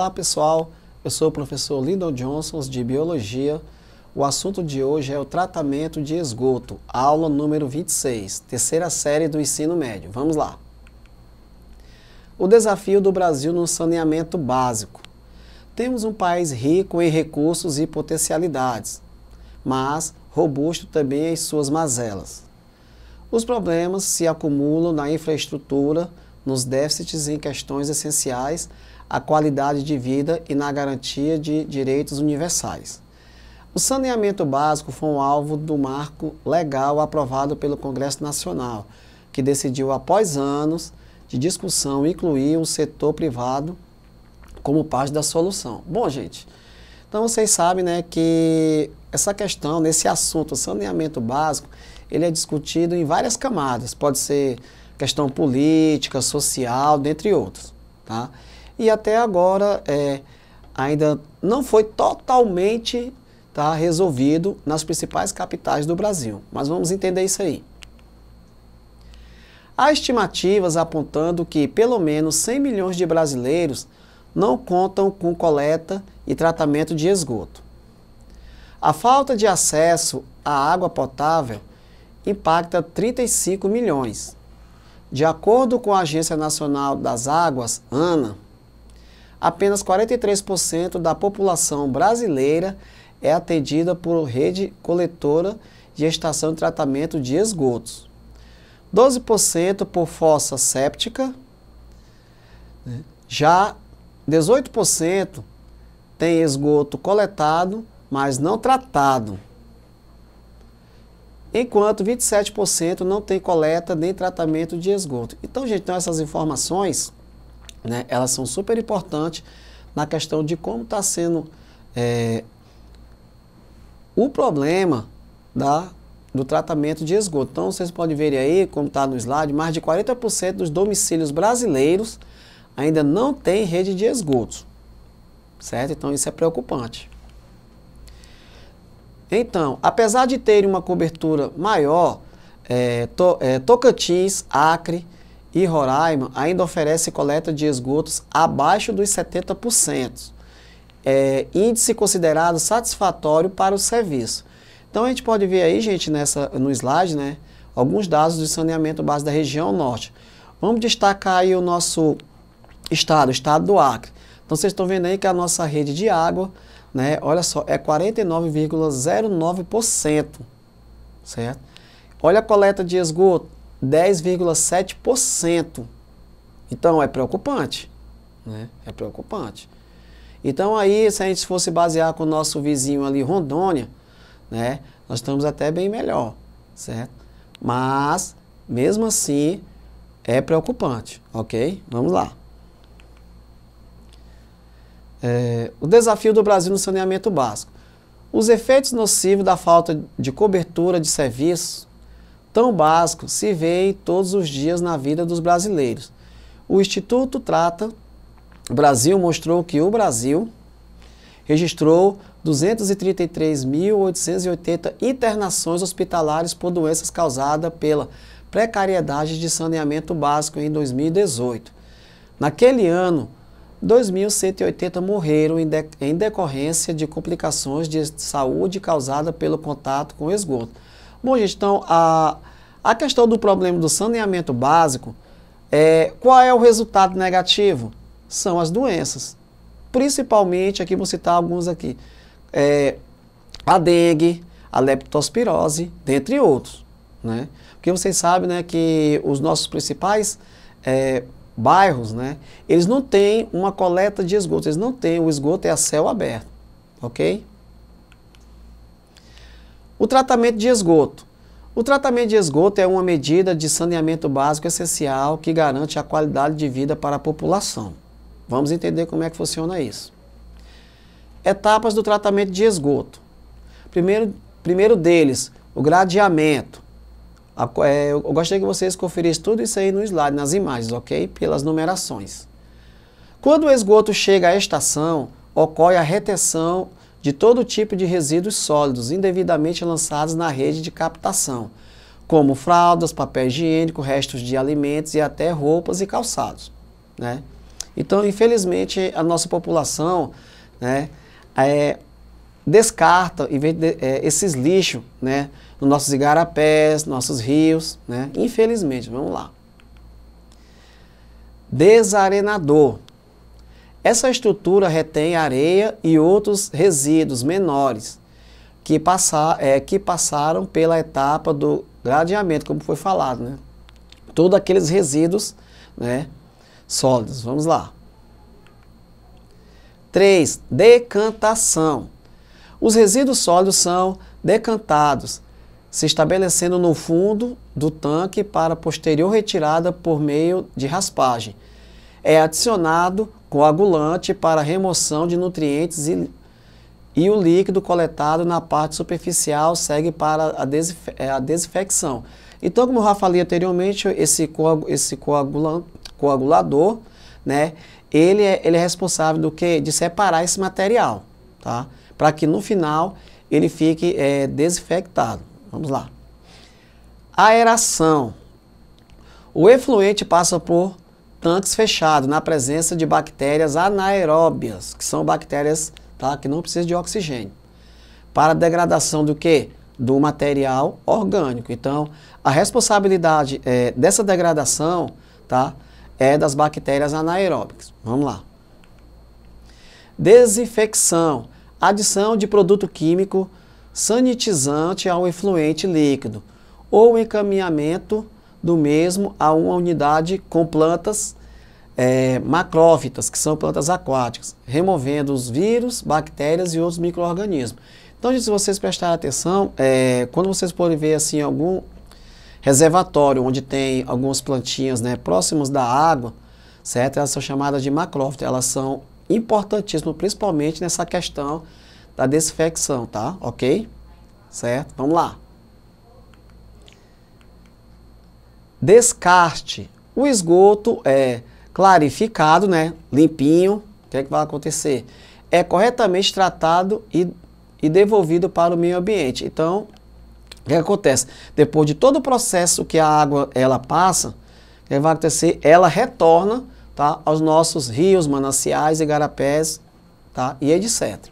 Olá pessoal, eu sou o professor Lyndon Johnson de Biologia. O assunto de hoje é o tratamento de esgoto, aula número 26, terceira série do ensino médio. Vamos lá! O desafio do Brasil no saneamento básico. Temos um país rico em recursos e potencialidades, mas robusto também em suas mazelas. Os problemas se acumulam na infraestrutura, nos déficits em questões essenciais à qualidade de vida e na garantia de direitos universais. O saneamento básico foi um alvo do marco legal aprovado pelo Congresso Nacional, que decidiu, após anos de discussão, incluir o setor privado como parte da solução. Bom, gente, então vocês sabem né, que essa questão, nesse assunto, o saneamento básico, ele é discutido em várias camadas. Pode ser questão política, social, dentre outros. Tá? E até agora é, ainda não foi totalmente tá, resolvido nas principais capitais do Brasil, mas vamos entender isso aí. Há estimativas apontando que pelo menos 100 milhões de brasileiros não contam com coleta e tratamento de esgoto. A falta de acesso à água potável impacta 35 milhões. De acordo com a Agência Nacional das Águas, ANA, apenas 43% da população brasileira é atendida por rede coletora de estação de tratamento de esgotos. 12% por fossa séptica, já 18% tem esgoto coletado, mas não tratado enquanto 27% não tem coleta nem tratamento de esgoto. Então, gente, então essas informações, né, elas são super importantes na questão de como está sendo é, o problema da, do tratamento de esgoto. Então, vocês podem ver aí, como está no slide, mais de 40% dos domicílios brasileiros ainda não tem rede de esgoto. certo? Então, isso é preocupante. Então, apesar de terem uma cobertura maior, é, to, é, Tocantins, Acre e Roraima ainda oferecem coleta de esgotos abaixo dos 70%, é, índice considerado satisfatório para o serviço. Então a gente pode ver aí, gente, nessa, no slide, né, alguns dados de saneamento base da região norte. Vamos destacar aí o nosso estado, o estado do Acre. Então vocês estão vendo aí que a nossa rede de água né? Olha só, é 49,09%, certo? Olha a coleta de esgoto, 10,7%. Então é preocupante, né? É preocupante. Então aí, se a gente fosse basear com o nosso vizinho ali, Rondônia, né? Nós estamos até bem melhor, certo? Mas, mesmo assim, é preocupante, ok? Vamos lá. É, o desafio do Brasil no saneamento básico. Os efeitos nocivos da falta de cobertura de serviços tão básicos se veem todos os dias na vida dos brasileiros. O Instituto Trata Brasil mostrou que o Brasil registrou 233.880 internações hospitalares por doenças causadas pela precariedade de saneamento básico em 2018. Naquele ano, 2.180 morreram em, de, em, decorrência de complicações de saúde causada pelo contato com esgoto. Bom, gente, então a, a questão do problema do saneamento básico é qual é o resultado negativo? São as doenças. Principalmente, aqui vou citar alguns aqui, é, a dengue, a leptospirose, dentre outros. Né? Porque vocês sabem né, que os nossos principais é, bairros, né, eles não têm uma coleta de esgoto, eles não têm, o esgoto é a céu aberto, ok? O tratamento de esgoto. O tratamento de esgoto é uma medida de saneamento básico essencial que garante a qualidade de vida para a população. Vamos entender como é que funciona isso. Etapas do tratamento de esgoto. Primeiro, primeiro deles, o gradeamento. É, eu gostaria que vocês conferissem tudo isso aí no slide, nas imagens, ok? Pelas numerações. Quando o esgoto chega à estação, ocorre a retenção de todo tipo de resíduos sólidos indevidamente lançados na rede de captação, como fraldas, papel higiênico, restos de alimentos e até roupas e calçados. Né? Então, infelizmente, a nossa população né, é, descarta é, esses lixos, né, nos nossos igarapés, nossos rios, né? Infelizmente, vamos lá. Desarenador. Essa estrutura retém areia e outros resíduos menores que, passar, é, que passaram pela etapa do gradeamento, como foi falado, né? Todos aqueles resíduos, né? Sólidos. Vamos lá. 3. Decantação. Os resíduos sólidos são decantados se estabelecendo no fundo do tanque para posterior retirada por meio de raspagem. É adicionado coagulante para remoção de nutrientes e, e o líquido coletado na parte superficial segue para a, desinfe é, a desinfecção. Então, como eu já falei anteriormente, esse, coag esse coagulador, né, ele é, ele é responsável do que? De separar esse material, tá? Para que no final ele fique é, desinfectado. Vamos lá. Aeração. O efluente passa por tanques fechados, na presença de bactérias anaeróbias, que são bactérias tá, que não precisam de oxigênio, para degradação do que? Do material orgânico. Então, a responsabilidade é, dessa degradação tá, é das bactérias anaeróbicas. Vamos lá. Desinfecção. Adição de produto químico sanitizante ao efluente líquido ou encaminhamento do mesmo a uma unidade com plantas é, macrófitas, que são plantas aquáticas, removendo os vírus, bactérias e outros micro-organismos. Então, se vocês prestarem atenção, é, quando vocês forem ver assim, algum reservatório onde tem algumas plantinhas né, próximas da água, certo? elas são chamadas de macrófitas, elas são importantíssimas, principalmente nessa questão da desinfecção, tá? Ok? Certo? Vamos lá. Descarte. O esgoto é clarificado, né? Limpinho. O que é que vai acontecer? É corretamente tratado e, e devolvido para o meio ambiente. Então, o que é acontece? Depois de todo o processo que a água ela passa, o que é vai acontecer? Ela retorna tá, aos nossos rios, mananciais, igarapés tá, e etc.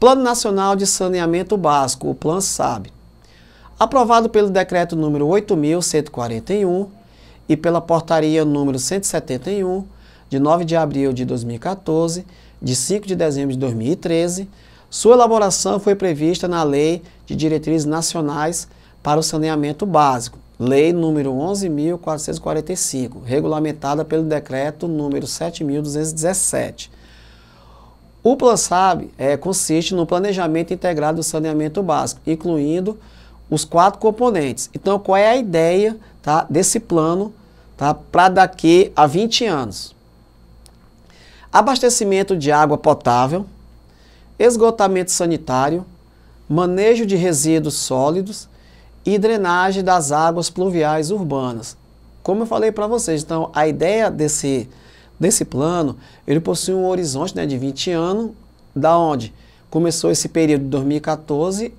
Plano Nacional de Saneamento Básico, o Plan SAB, aprovado pelo decreto número 8141 e pela portaria número 171 de 9 de abril de 2014, de 5 de dezembro de 2013, sua elaboração foi prevista na Lei de Diretrizes Nacionais para o Saneamento Básico, Lei número 11445, regulamentada pelo decreto número 7217 o PlanSAB é, consiste no planejamento integrado do saneamento básico, incluindo os quatro componentes. Então, qual é a ideia tá, desse plano tá, para daqui a 20 anos? Abastecimento de água potável, esgotamento sanitário, manejo de resíduos sólidos e drenagem das águas pluviais urbanas. Como eu falei para vocês, então a ideia desse Nesse plano, ele possui um horizonte né, de 20 anos, da onde começou esse período de 2014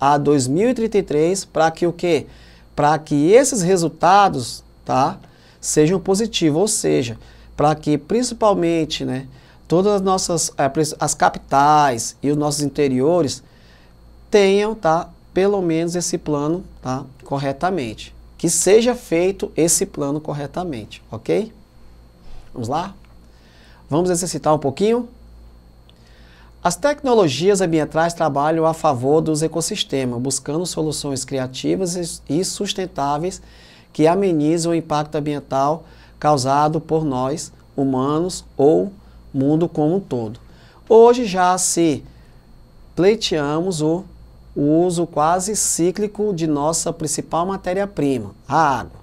a 2033, para que o quê? Para que esses resultados tá, sejam positivos, ou seja, para que principalmente né, todas as nossas eh, as capitais e os nossos interiores tenham tá, pelo menos esse plano tá, corretamente. Que seja feito esse plano corretamente, ok? Vamos lá? Vamos exercitar um pouquinho? As tecnologias ambientais trabalham a favor dos ecossistemas, buscando soluções criativas e sustentáveis que amenizam o impacto ambiental causado por nós, humanos ou mundo como um todo. Hoje já se pleiteamos o, o uso quase cíclico de nossa principal matéria-prima, a água.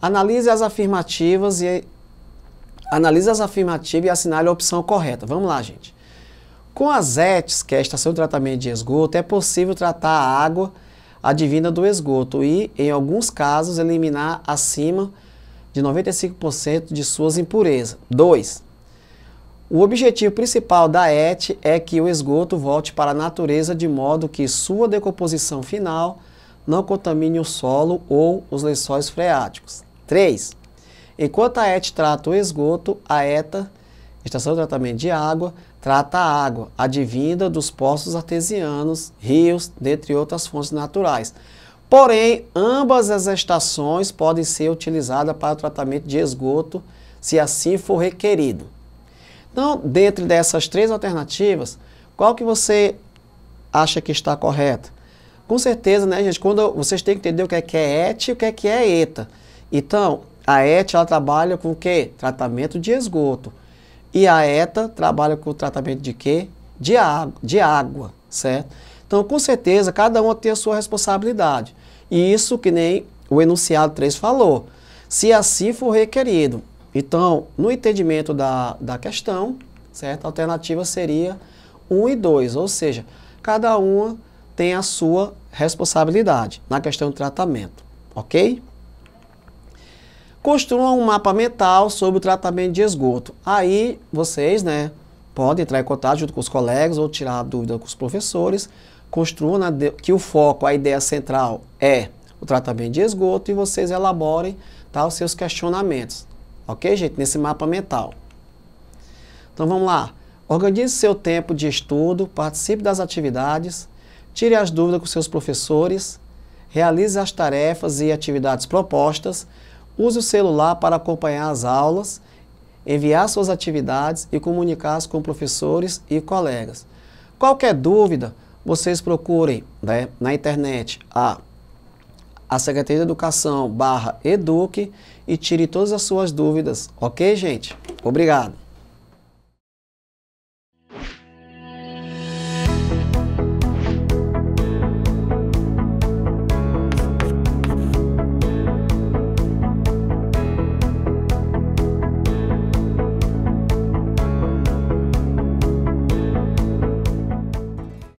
Analise as afirmativas e Analise as afirmativas e assinale a opção correta. Vamos lá, gente. Com as ETs, que é a estação de tratamento de esgoto, é possível tratar a água advinda do esgoto e, em alguns casos, eliminar acima de 95% de suas impurezas. 2. O objetivo principal da ET é que o esgoto volte para a natureza de modo que sua decomposição final não contamine o solo ou os lençóis freáticos. 3. Enquanto a ET trata o esgoto, a ETA, Estação de Tratamento de Água, trata a água advinda dos poços artesianos, rios, dentre outras fontes naturais. Porém, ambas as estações podem ser utilizadas para o tratamento de esgoto, se assim for requerido. Então, dentre dessas três alternativas, qual que você acha que está correta? Com certeza, né, gente? Quando vocês têm que entender o que é, que é ET e o que é, que é ETA. Então, a ET ela trabalha com o quê? Tratamento de esgoto. E a ETA trabalha com o tratamento de quê? De, água, de água, certo? Então, com certeza, cada uma tem a sua responsabilidade. E isso que nem o enunciado 3 falou. Se assim for requerido. Então, no entendimento da, da questão, certo? A alternativa seria 1 e 2, ou seja, cada uma tem a sua responsabilidade na questão do tratamento, ok? construa um mapa mental sobre o tratamento de esgoto. Aí vocês, né, podem entrar em contato junto com os colegas ou tirar a dúvida com os professores. Construam que o foco, a ideia central é o tratamento de esgoto e vocês elaborem tá, os seus questionamentos. Ok, gente? Nesse mapa mental. Então vamos lá. Organize seu tempo de estudo, participe das atividades, tire as dúvidas com seus professores, realize as tarefas e atividades propostas, Use o celular para acompanhar as aulas, enviar suas atividades e comunicar-se com professores e colegas. Qualquer dúvida, vocês procurem né, na internet a, a Secretaria de Educação barra Eduque e tire todas as suas dúvidas, ok, gente? Obrigado.